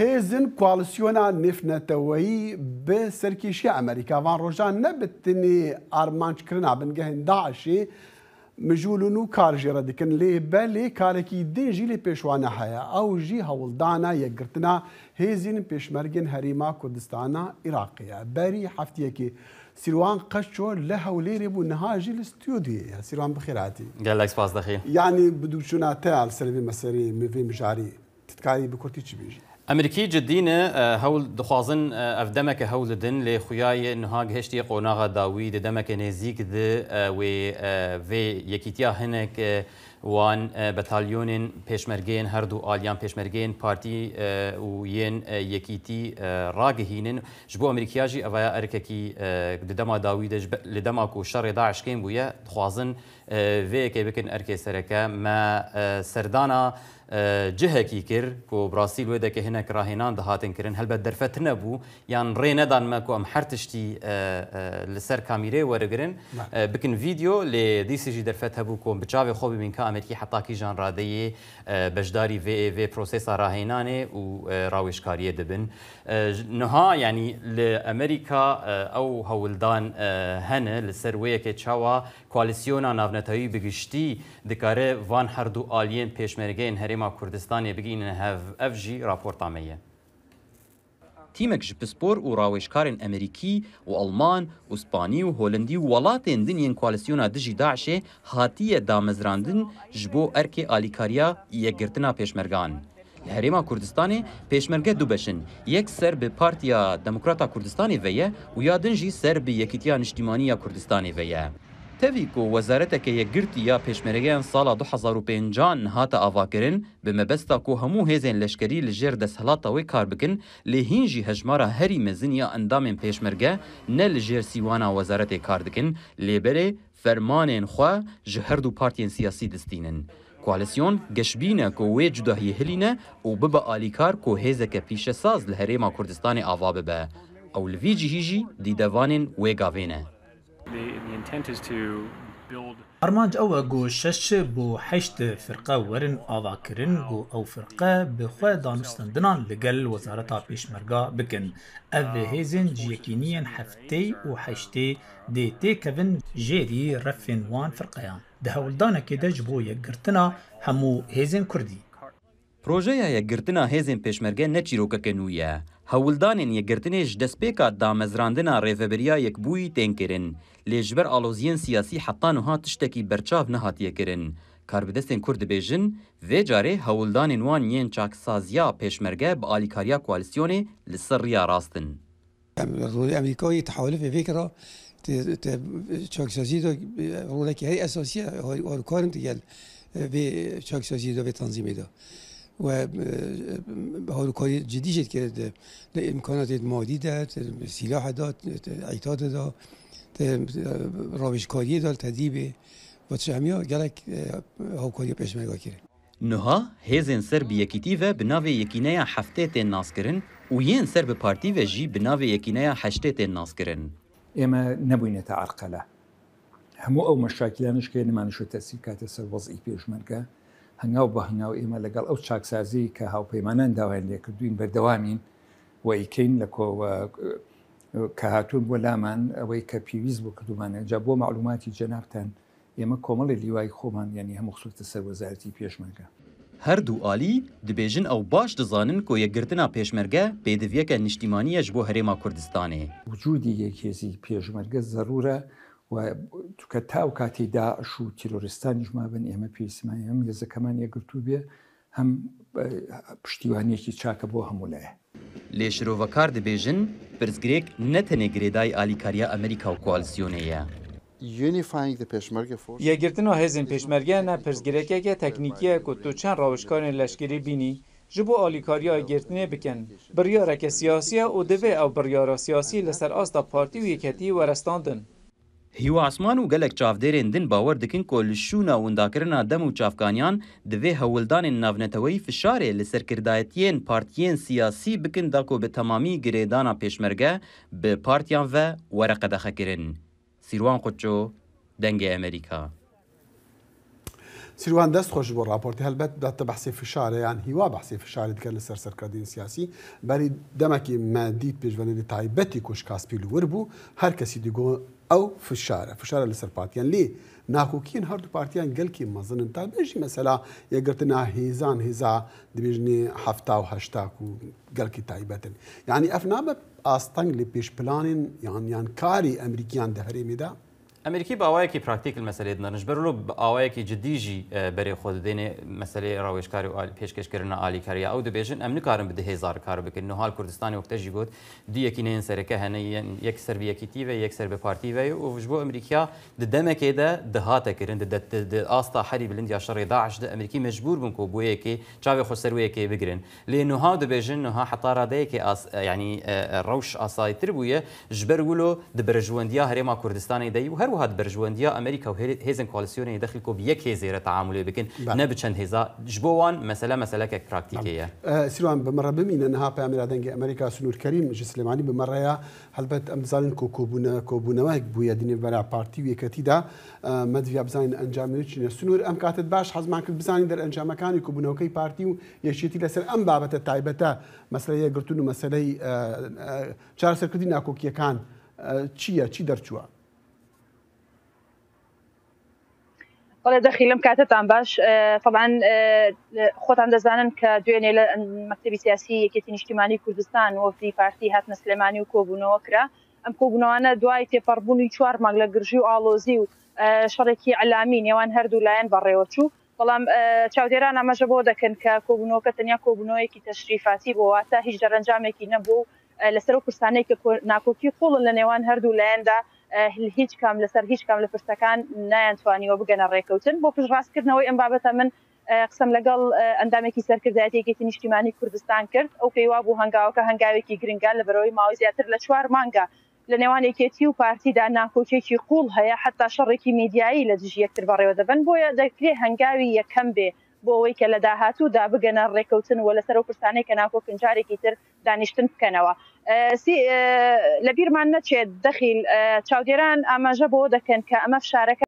هێزن کواڵسیۆنا نفنەتەوەی بە سەرکیشی ئەمریکاوان ڕۆژان نەبتنی ئارمانچکردنا بنگە هەنداشی مژولون و کارژێرە دکن لێ بە لێ کارێکی دێژی لێ پێشوانە هەیە ئەو ژی هەوڵدانا یەکگرتنا هێزین پێشمەرگن هەریما کوردستانە عێراقیە بەری هەفتیەکی سیروان قەچۆ لە هەولێرێ بوو نەهاژی لە ستیودیە سیروان بخیراتی گەلکس پاس دەخی یانی بدوچوونە تەیان سەروی مەسەری موێ مژاری تکاری بکورتی چ بێژی ئەمریکی جدینە هەول دخوازن ئەف دەمەکە هەول دن لێ خویای نهاگ هشتی قۆناغا داوی دە دەمەکە نێزیک د وێ vê یەکیتیا hinek وان بەتالیۆنên پێشمەرگەیەن هەردوو ئالیان پێشمەرگەیەن پارتی و یên یەکیتی ڕاگەهینن ji بۆ ئەمریکیاژی ئەڤیا ئەرکەکی دەما داوی لە دەما و شەڕێدا عشکین بووە دخوازن vêyekê bikin ئەرکێ سەرەکە me serdana جهکی کرد کو براسی لوی دکه هنک راهنان ده هاتن کرن هلبت درفت نبو یان ری ندان ما کو ام هر تشتی لسر کامیره ورگرن بکن ویدیو لی دیسی جی درفت هبو کو بچاوی خوبی من که امریکی حتا کی جان راده بجداری وی ای وی پروسس راهنانه و راوشکاری دبن نها یعنی ل امریکا او هولدان هنه لسر وی که چاوا کوالسیونا ناونتایی بگشتی دکاره وان هر دو آلین پیشمرگین هری Herêma Kurdistanê bigînin hev ev jî raporta me ye. تیمێک ji پسپۆر û ڕاوێژکارên ئەمریکی و ئەلمان و سپانی و هۆلندی و وڵاتێن دنیên کوالسیۆنا دژی داعشێ هاتیە دامەزراندن ji بۆ ئەرکێ ئالیکاریە یەکگرتنا پێشمەرگان. Li Herêma Kurdistanê pêşmerge du beşin, yek ser bi Partiya Demokrata Kurdistanê ve ye û ya din jî ser bi Yekîtiya Niştimaniya Kurdistanê ve ye. تەویکۆ وەزارەتەکە یەکگرتی یا پێشمەرەگەیان ساڵا 2005جان هاتە ئاواکردن بمەبەستا کۆ هەموو هێزێن لەشکری لە ژێر دەسهڵاتەوەی کار بکن لێ هینژی هەژمارە هەری مەزن یا ئەندامێن پێشمەرگە نە لە ژێر سیوانە وەزارەتێک کار دکن لێبەرێ فەرمانێن خوا ji هەردوو پارتیان سیاسی دەستینن. کوالسیۆن گەشببینە کۆ وێ جوداهی هلینە و ببە ئالیکار کۆ هێزەکە پیشەساز لە هەرێما کوردستانی ئاوا ببە. ئەو لڤیجی هیژی دیدەوانین وێگاوێنە. أرمانج ئەرمانج ئەوە گۆ شەش بۆ هەشت فرقە وەرن ئاواکردن بۆ ئەو فرقە بخوا دانوستندنان لەگەل وەزارەتا پێشمەرگا بکەن ئەv هێزن جیەکینیەن هەفتەی و هەشتێ دێ تێکەڤن ژێری ڕەفێنوان فرقەیان دە هەوڵدانەکێ كده جبو یەکگرتنا همو هێزن كردي Projeya yekgirtina hêzên pêşmerge ne çîrokeke nû ye. Hewildanên yekgirtinê ji destpêka damezrandina rêveberiyayek bûyî tên kirin. Lê ji ber aloziyên siyasî heta niha tiştekî berçav nehatiye kirin. Karbidestên Kurd dibêjin, vê carê hewildanên wan yên çaksaziya pêşmerge bi alîkariya koalisyonê li ser riya rastin. Emerîkayê tehawilif ê vêkira çaksazî rolekê her esasiye karin digel vê çaksazî da vê tanzîmê da. و کاری جدی شد کرده امکانات مادی داد سلاح داد ایتاد داد روشکاری داد تدیب و چه گلک پیش پشمگاه کرد نوها هزن سر به یکیتی و بناو یکینه هفته تین ناس کرن و یه سر به پارتی و جی بناو یکینه هشته تین ناس کرن اما نبوینه تا عرقله همو او مشاکلانش که نمانشو تأثیر سرواز سر وضعی مرگه، هەنگاو بە هەنگاو ئێمە لەگەڵ ئەو چاکسازی کە هاوپەیمانان داوایان لێکردوین بەردەوامین وەیکەین لە کۆوە کە هاتوون بۆ لامان ئەوەی کە پێویست بۆ کردومانە جا بۆ معلوماتی جەنابان ئێمە کۆمەڵی لیوای خۆمان یعنی هەموو خسوتە سەر وەزارتی پێشمەگە. هەردوو عالی دەبێژن ئەو باش دەزانن کۆیەگرتنا پێشمەرگە پێدەویەکە نیشتیمانیەش بۆ هەرێما کوردستانێ. وجودی یەکێزی پێشمەرگە زەرورە چکە تاو کاتی داعش و تیرۆریستانیش مابن ئێمە پێسمای هەم یێزەکەمان یەگرتو بێ هەم پشتیوانێکی چاکە بۆ هەموو لایە. لێ شرۆڤەکار دەبێژن برزگرێک نەتەنێ گرێدای ئالیکاریە ئەمریکا و کوالسیۆنەیە. یەگرتن و هێزن پێشمەرگیانە پرزگرێکێکە تەکنیکیە کوتو چەند ڕەوشکارێن لەشگری بینی ji bo alîkariya girtinê bikin. Biryareke siyasiya û divê ew biryara siyasî li ser asta partî û yeketiyî werestandin. هیواسمان و gelek çavdêrên din bawer dikin ku li şûna wendakirina dem û çavkaniyan divê hewildanên navneteweyî fişarê li serkirdayetiyên partiyên siyasî bikin dako bi temamî girêdana pêşmerge bi partiyan ve wereqe dexekirin. Sîrwan Qoço, Dengê Amerîka. سیروان دەست خۆش بۆ راپۆرتی هەلبەت داتە بەحسی فشارەیان هیوا بەحسی فشاری دکە لە سەر سەرکردین سیاسی بەری دەمەکی مادیت پێشڤێنی تایبەتی کوشکاس پیلوور بوو هەر کەسی دیگۆ او فشاره فشاره لسرپاتیان لی ناکوکین هر دو پارتیان گل کی مزنن تا بیجی مثلا یگرت نه هیزان هیزا دبیجنی هفتا و هشتا کو گل کی تایبتن یعنی افناب آستنگ لی پیش پلانین یعنی یعنی کاری امریکیان دهری میده با کی پراکتیکل مسئله د نشبرلو ئەمریکی باوایەکی پراکتیک مەسلێ دنەرنج بەرلو ئاوایەکی جدیژی اه، بەرێ خۆ دێنێ پیشکش کرن و کاری او د بیژن امن کارم بده هزار کار نو حال نهال وخت جی گوت دی نێن نه سره که سەرویەکی یک سر سەر کی تی و یک سر به و او امریکا د د ده هاته ئەمریکا د د ئاستا حەری بلند یا شەڕێ داعش دە ئەمریکی مەجبور بن و بۆ یەکێ چاوێ خۆسەروەیەکێ بگرن لێ نوها دەبێژن نها حەتاڕادەیەکی ینی اه، اه، ڕەوش ئاسایتر بووە ژبەر ولو دەبرژوەندیا هەرێما کوردستانی دی او هر بو هات برجوانديا امريكا و هيزن كواليسيون يدخل كو بيك هيزيره تعامل بكن نبچن هيزا جبوان مثلا مثلا كك براكتيكيه أه سيروان بمره بمين انها بامير دنگ امريكا سنور كريم جسلماني بمره يا هلبت امزالن كو كوبونا كوبونا وهك بو يدني برا بارتي ويكتي دا أه مدفي انجام انجامنيش سنور ام كاتت باش حزم كل بزاني در انجام مكاني كوبونا وكي بارتي ويشيتي لسر ام بابت التعبته مساله يا قرتونو مساله أه, اه، چار سركدي ناكو كان اه، چییە چی دەرچووە بەڵێ دەخی لەم کاتتان باش طبعاان خۆتان دەزانن کە دوێنێ لە مەکتتەبی سیاسی یەکێتی نیشتیمانی کوردستان وەفری پارتی هات نەسلمانی و کۆبوونەوە کرا ئەم کۆبوونەوەە دوای تێپەڕبوونی چوار مانگ لە گرژی و ئالۆزی و شەڕێکی ئەلامی نێوان هەردوو لایەن بەڕێوەچوو بەڵام چاودێران ئەمەژە بۆ دەکەن کە کۆبوونەوەکە تەنیا کۆبوونەوەیەکی تەشریفاتی بۆواتە هیچ دەرەنجامێکی نەبوو لەسەر کوردستانی کە ناکۆکی قوڵن لە نێوان هەردوو لایەندا هیچ کام لەسەر هیچ کام لە پرسەکان نایانتوانیەوە بگەنە ڕێکەوتن بۆ پشڕاستکردنەوەی ئەم بابەتە من قسم لەگەڵ ئەندامێکی سەرکردایەتێکێتی نیشتیمانی کوردستان کرد ئەو پێیوا بوو هەنگاوکە هەنگاوێکی گرنگان لە بەرەوەی ماوەی زیاتر لە چوار مانگە لە نێوان یەکێتی و پارتیدا ناکۆچێکی قوڵ هەیە حتا شەڕێکی میدیایی لە دژی یەکتر بەڕێوە دەبن بۆیە دەکرێت هەنگاوی یەکەم بێ بۆ ئەوەی کە لە داهاتوودا بگەنە ڕێکەوتن و لەسەر و پرسانەی کە ناکۆکن جارێکی تر دانیشتن بکەنەوە لەبییرمان نەچێت دەخیل چاودێران ئاماژە بۆ دەکەن کە ئەمە شارەکە